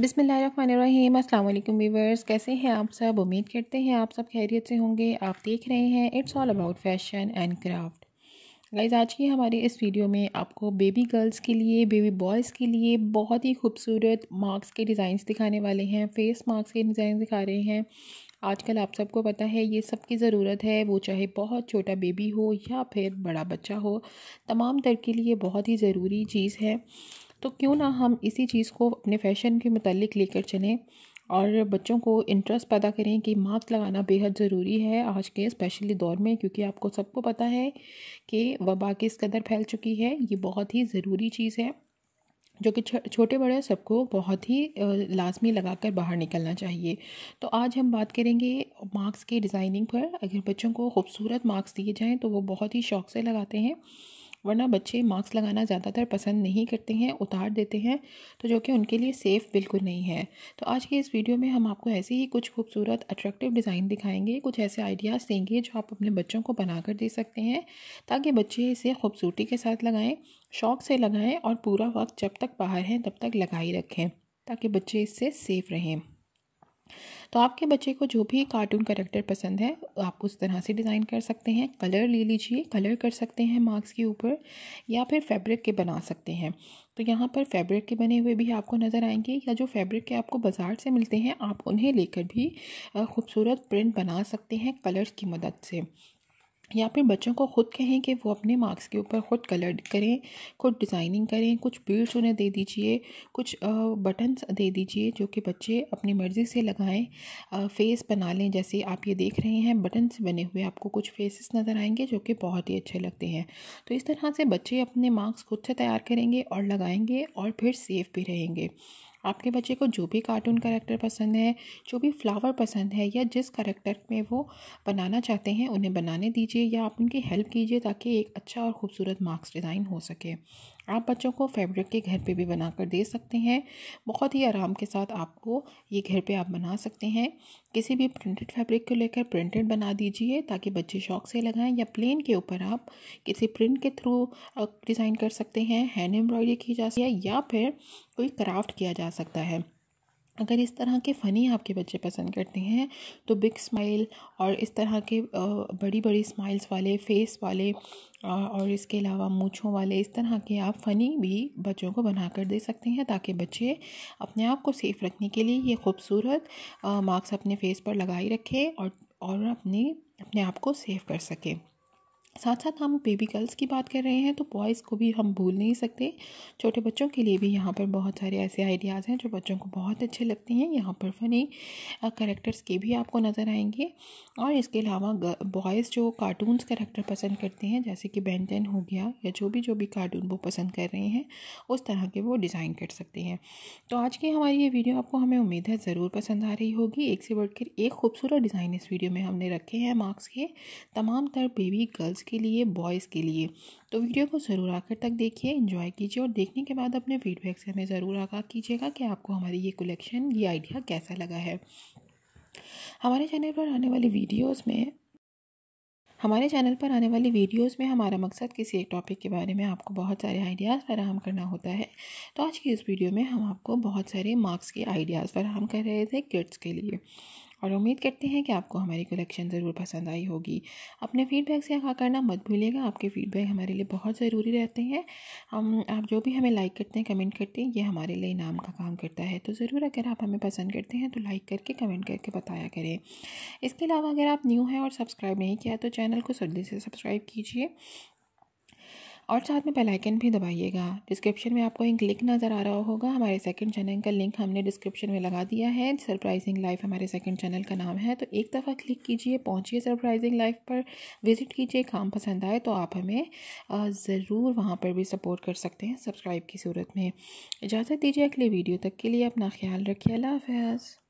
बिसमीम अल्लाम वीवर्स कैसे हैं आप सब उम्मीद करते हैं आप सब खैरियत से होंगे आप देख रहे हैं it's all about fashion and craft guys आज की हमारी इस वीडियो में आपको बेबी गर्ल्स के लिए बेबी बॉयज़ के लिए बहुत ही खूबसूरत मार्क्स के डिज़ाइंस दिखाने वाले हैं फेस मार्क्स के डिज़ाइन दिखा रहे हैं आजकल आप सबको पता है ये सब की ज़रूरत है वो चाहे बहुत छोटा बेबी हो या फिर बड़ा बच्चा हो तमाम तर के लिए बहुत ही ज़रूरी चीज़ है तो क्यों ना हम इसी चीज़ को अपने फैशन के मतलब लेकर चलें और बच्चों को इंटरेस्ट पैदा करें कि मास्क लगाना बेहद ज़रूरी है आज के स्पेशली दौर में क्योंकि आपको सबको पता है कि वबा किस कदर फैल चुकी है ये बहुत ही ज़रूरी चीज़ है जो कि छोटे बड़े सबको बहुत ही लाजमी लगा कर बाहर निकलना चाहिए तो आज हम बात करेंगे मार्क्स की डिज़ाइनिंग पर अगर बच्चों को खूबसूरत मार्क्स दिए जाएँ तो वो बहुत ही शौक से लगाते हैं वरना बच्चे मार्क्स लगाना ज़्यादातर पसंद नहीं करते हैं उतार देते हैं तो जो कि उनके लिए सेफ़ बिल्कुल नहीं है तो आज की इस वीडियो में हम आपको ऐसे ही कुछ खूबसूरत अट्रैक्टिव डिज़ाइन दिखाएंगे कुछ ऐसे आइडियाज़ देंगे जो आप अपने बच्चों को बना दे सकते हैं ताकि बच्चे इसे खूबसूरती के साथ लगाएँ शौक़ से लगाएँ और पूरा वक्त जब तक बाहर हैं तब तक लगा ही रखें ताकि बच्चे इससे सेफ़ रहें तो आपके बच्चे को जो भी कार्टून करेक्टर पसंद है आप उस तरह से डिज़ाइन कर सकते हैं कलर ले लीजिए कलर कर सकते हैं मार्क्स के ऊपर या फिर फैब्रिक के बना सकते हैं तो यहाँ पर फैब्रिक के बने हुए भी आपको नज़र आएंगे या जो फैब्रिक के आपको बाज़ार से मिलते हैं आप उन्हें लेकर भी खूबसूरत प्रिंट बना सकते हैं कलर्स की मदद से या फिर बच्चों को ख़ुद कहें कि वो अपने मार्क्स के ऊपर ख़ुद कलर करें खुद डिज़ाइनिंग करें कुछ बीड्स उन्हें दे दीजिए कुछ बटन्स दे दीजिए जो कि बच्चे अपनी मर्ज़ी से लगाएं फेस बना लें जैसे आप ये देख रहे हैं बटन से बने हुए आपको कुछ फेसेस नज़र आएंगे जो कि बहुत ही अच्छे लगते हैं तो इस तरह से बच्चे अपने मार्क्स खुद से तैयार करेंगे और लगाएंगे और फिर सेफ़ भी रहेंगे आपके बच्चे को जो भी कार्टून करेक्टर पसंद है जो भी फ्लावर पसंद है या जिस करेक्टर में वो बनाना चाहते हैं उन्हें बनाने दीजिए या आप उनकी हेल्प कीजिए ताकि एक अच्छा और ख़ूबसूरत मार्क्स डिज़ाइन हो सके आप बच्चों को फैब्रिक के घर पे भी बना कर दे सकते हैं बहुत ही आराम के साथ आपको ये घर पे आप बना सकते हैं किसी भी प्रिंटेड फैब्रिक को लेकर प्रिंटेड बना दीजिए ताकि बच्चे शौक से लगाएं या प्लेन के ऊपर आप किसी प्रिंट के थ्रू डिज़ाइन कर सकते हैं हैंड एम्ब्रॉयडरी की जा सकती है या फिर कोई क्राफ्ट किया जा सकता है अगर इस तरह के फ़नी आपके बच्चे पसंद करते हैं तो बिग स्माइल और इस तरह के बड़ी बड़ी स्माइल्स वाले फेस वाले और इसके अलावा मूछों वाले इस तरह के आप फ़नी भी बच्चों को बना कर दे सकते हैं ताकि बच्चे अपने आप को सेफ़ रखने के लिए ये खूबसूरत मार्क्स अपने फेस पर लगाई रखें और और अपने अपने आप को सेफ कर सकें साथ साथ हम बेबी गर्ल्स की बात कर रहे हैं तो बॉयज़ को भी हम भूल नहीं सकते छोटे बच्चों के लिए भी यहाँ पर बहुत सारे ऐसे आइडियाज़ हैं जो बच्चों को बहुत अच्छे लगते हैं यहाँ पर फ़नी करेक्टर्स के भी आपको नज़र आएंगे और इसके अलावा बॉयज़ जो कार्टून्स करेक्टर पसंद करते हैं जैसे कि बैंटन हो गया या जो भी जो भी कार्टून वो पसंद कर रहे हैं उस तरह के वो डिज़ाइन कर सकते हैं तो आज की हमारी ये वीडियो आपको हमें उम्मीद है ज़रूर पसंद आ रही होगी एक से बढ़कर एक खूबसूरत डिज़ाइन इस वीडियो में हमने रखे हैं मार्क्स के तमाम तर बेबी गर्ल्स गर्ल्स के लिए बॉयज़ के लिए तो वीडियो को ज़रूर आखिर तक देखिए इन्जॉय कीजिए और देखने के बाद अपने फीडबैक से हमें ज़रूर आगाह कीजिएगा कि आपको हमारी ये कलेक्शन ये आइडिया कैसा लगा है हमारे चैनल पर आने वाली वीडियोस में हमारे चैनल पर आने वाली वीडियोस में हमारा मकसद किसी एक टॉपिक के बारे में आपको बहुत सारे आइडियाज़ फराहम करना होता है तो आज की इस वीडियो में हम आपको बहुत सारे मार्क्स के आइडियाज़ फराहम कर रहे थे किड्स के लिए और उम्मीद करते हैं कि आपको हमारी कलेक्शन ज़रूर पसंद आई होगी अपने फीडबैक से आगा करना मत भूलिएगा आपके फीडबैक हमारे लिए बहुत ज़रूरी रहते हैं हम आप जो भी हमें लाइक करते हैं कमेंट करते हैं ये हमारे लिए इनाम का काम करता है तो ज़रूर अगर आप हमें पसंद करते हैं तो लाइक करके कमेंट करके बताया करें इसके अलावा अगर आप न्यू हैं और सब्सक्राइब नहीं किया तो चैनल को जल्दी से सब्सक्राइब कीजिए और साथ में बेलाइकन भी दबाइएगा डिस्क्रिप्शन में आपको एक लिंक नज़र आ रहा होगा हमारे सेकंड चैनल का लिंक हमने डिस्क्रिप्शन में लगा दिया है सरप्राइजिंग लाइफ हमारे सेकंड चैनल का नाम है तो एक दफ़ा क्लिक कीजिए पहुंचिए सरप्राइजिंग लाइफ पर विज़िट कीजिए काम पसंद आए तो आप हमें ज़रूर वहाँ पर भी सपोर्ट कर सकते हैं सब्सक्राइब की सूरत में इजाज़त दीजिए अगले वीडियो तक के लिए अपना ख्याल रखिए अल्लाह हाफ